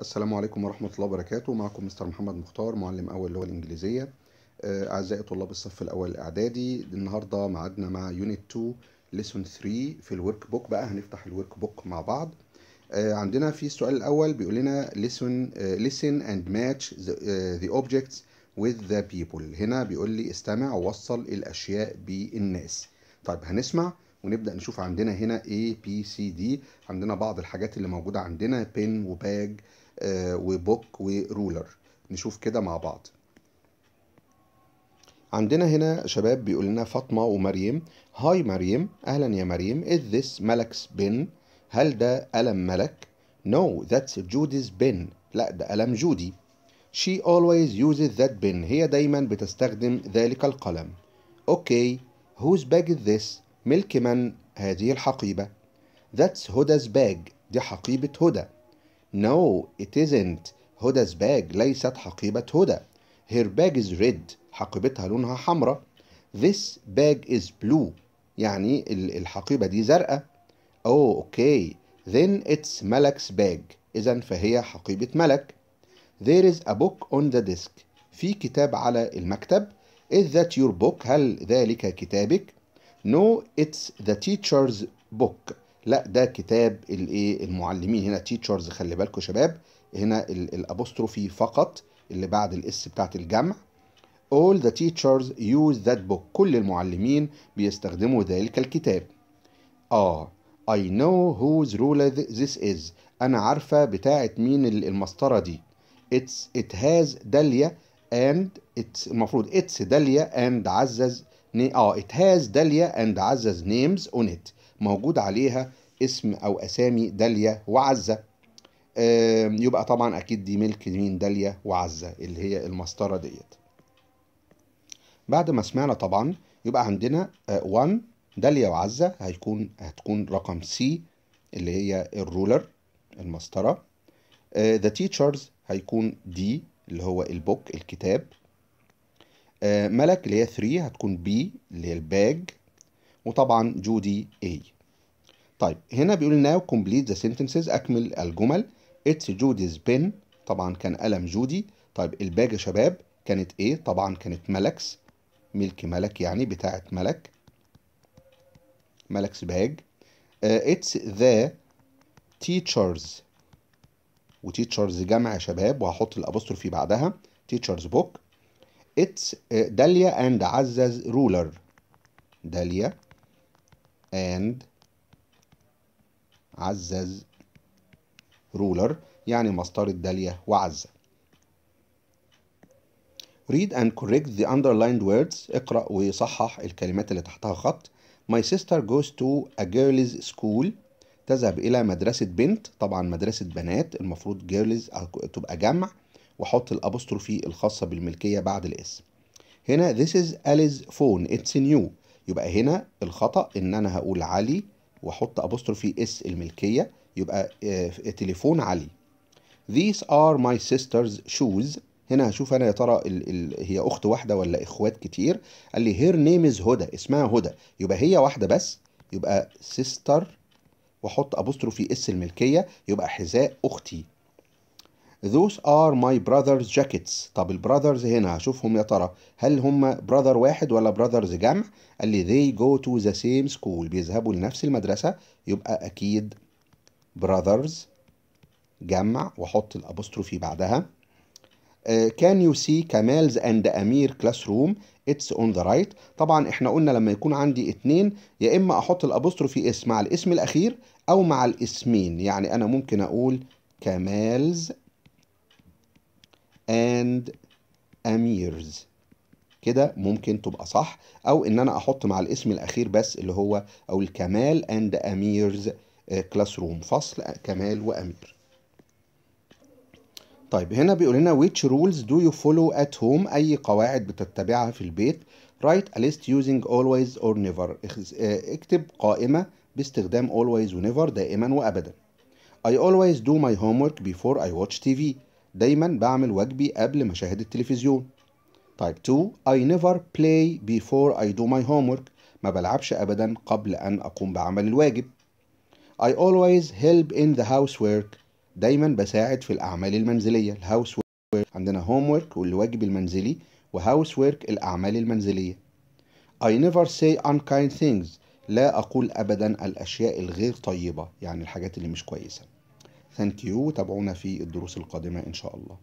السلام عليكم ورحمة الله وبركاته معكم مستر محمد مختار معلم أول لغة الإنجليزية آه، أعزائي طلاب الصف الأول الإعدادي النهاردة معادنا مع يونت 2 ليسون 3 في الورك بوك بقى هنفتح الورك بوك مع بعض آه، عندنا في السؤال الأول بيقول لنا listen آه، listen and match the, the objects with the people هنا بيقول لي استمع ووصل الأشياء بالناس طيب هنسمع ونبدا نشوف عندنا هنا A B C D عندنا بعض الحاجات اللي موجوده عندنا بن وباج وبوك ورولر نشوف كده مع بعض عندنا هنا شباب بيقول لنا فاطمه ومريم هاي مريم اهلا يا مريم is this ملك's بن هل ده قلم ملك no that's Judy's بن لا ده قلم جودي She always uses that pen. هي دايما بتستخدم ذلك القلم. Okay, whose bag is this؟ ملك من هذه الحقيبة That's Huda's bag دي حقيبة هدى No it isn't Huda's bag ليست حقيبة هدى Her bag is red حقيبتها لونها حمراء This bag is blue يعني الحقيبة دي زرقاء Oh okay Then it's ملك's bag إذا فهي حقيبة ملك There is a book on the desk في كتاب على المكتب Is that your book هل ذلك كتابك نو اتس ذا تيتشرز بوك لا ده كتاب الايه المعلمين هنا تيتشرز خلي بالكم يا شباب هنا الابوستروفي فقط اللي بعد الاس بتاعت الجمع all the teachers use that book كل المعلمين بيستخدموا ذلك الكتاب اه I know whose ruler this is أنا عارفة بتاعة مين المسطرة دي it's it has داليا and it's المفروض it's داليا and عزز اه it has داليا and عزز names on it موجود عليها اسم او اسامي داليا وعزه يبقى طبعا اكيد دي ملك مين داليا وعزه اللي هي المسطره ديت بعد ما سمعنا طبعا يبقى عندنا 1 آه، داليا وعزه هيكون هتكون رقم سي اللي هي الرولر المسطره ذا آه، teachers هيكون دي اللي هو البوك الكتاب آه، ملك اللي هي 3 هتكون بي اللي هي الباج وطبعا جودي اي طيب هنا بيقول ناو كومبليت ذا سنتنسز اكمل الجمل اتس جوديز بن طبعا كان قلم جودي طيب الباج يا شباب كانت ايه طبعا كانت ملكس ملك ملك يعني بتاعه ملك ملكس باج اتس ذا تيتشرز وتيتشرز جمع يا شباب وهحط الابوستروفي بعدها تيتشرز بوك It's داليا eh, and عزز ruler داليا and عزز ruler يعني مسطرة داليا وعزة read and correct the underlined words اقرأ وصحح الكلمات اللي تحتها خط My sister goes to a girls school تذهب إلى مدرسة بنت طبعا مدرسة بنات المفروض girls تبقى جمع واحط الابوستروفي الخاصه بالملكيه بعد الاسم هنا this is Ali's phone it's new يبقى هنا الخطا ان انا هقول علي واحط ابوستروفي اس الملكيه يبقى آه، تليفون علي these are my sister's shoes هنا هشوف انا يا ترى ال ال هي اخت واحده ولا اخوات كتير قال لي هير نيم از هدى اسمها هدى يبقى هي واحده بس يبقى سيستر واحط ابوستروفي اس الملكيه يبقى حذاء اختي Those are my brother's jackets طب البراذرز هنا هشوفهم يا ترى هل هم براذر واحد ولا براذرز جمع قال لي they go to the same school بيذهبوا لنفس المدرسة يبقى أكيد براذرز جمع وأحط الأبوستروفي بعدها كان يو سي see اند امير كلاس روم اتس on the right طبعا احنا قلنا لما يكون عندي اتنين يا اما احط الابوستروفي اسم مع الاسم الاخير او مع الاسمين يعني انا ممكن اقول كمالز and amirs كده ممكن تبقى صح او ان انا احط مع الاسم الاخير بس اللي هو او الكمال and اميرز كلاس روم فصل آه، كمال وامير طيب هنا بيقول لنا which rules do you follow at home اي قواعد بتتبعها في البيت write a list using always or never آه، اكتب قائمة باستخدام always و never دائما وابدا I always do my homework before I watch TV دايما بعمل واجبي قبل ما اشاهد التلفزيون تايب 2 I never play before I do my homework ما بلعبش أبدا قبل أن أقوم بعمل الواجب I always help in the housework دايما بساعد في الأعمال المنزلية الهاوس work عندنا homework والواجب المنزلي وهاوس work الأعمال المنزلية I never say unkind things لا أقول أبدا الأشياء الغير طيبة يعني الحاجات اللي مش كويسة ثانك يو وتابعونا في الدروس القادمة إن شاء الله